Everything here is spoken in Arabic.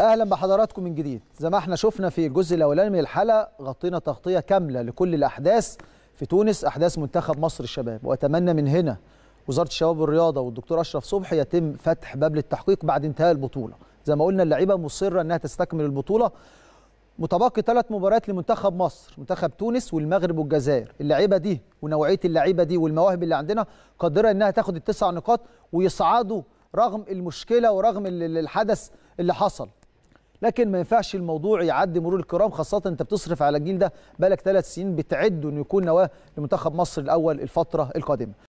اهلا بحضراتكم من جديد زي ما احنا شفنا في الجزء الاولاني من الحلقه غطينا تغطيه كامله لكل الاحداث في تونس احداث منتخب مصر الشباب واتمنى من هنا وزاره الشباب والرياضه والدكتور اشرف صبحي يتم فتح باب للتحقيق بعد انتهاء البطوله زي ما قلنا اللعيبه مصره انها تستكمل البطوله متبقي ثلاث مباريات لمنتخب مصر منتخب تونس والمغرب والجزائر اللعيبه دي ونوعيه اللعيبه دي والمواهب اللي عندنا قادره انها تاخد التسع نقاط ويصعدوا رغم المشكله ورغم الحدث اللي حصل لكن ما ينفعش الموضوع يعدي مرور الكرام خاصه انت بتصرف على الجيل ده بقالك ثلاث سنين بتعد انه يكون نواه لمنتخب مصر الاول الفتره القادمه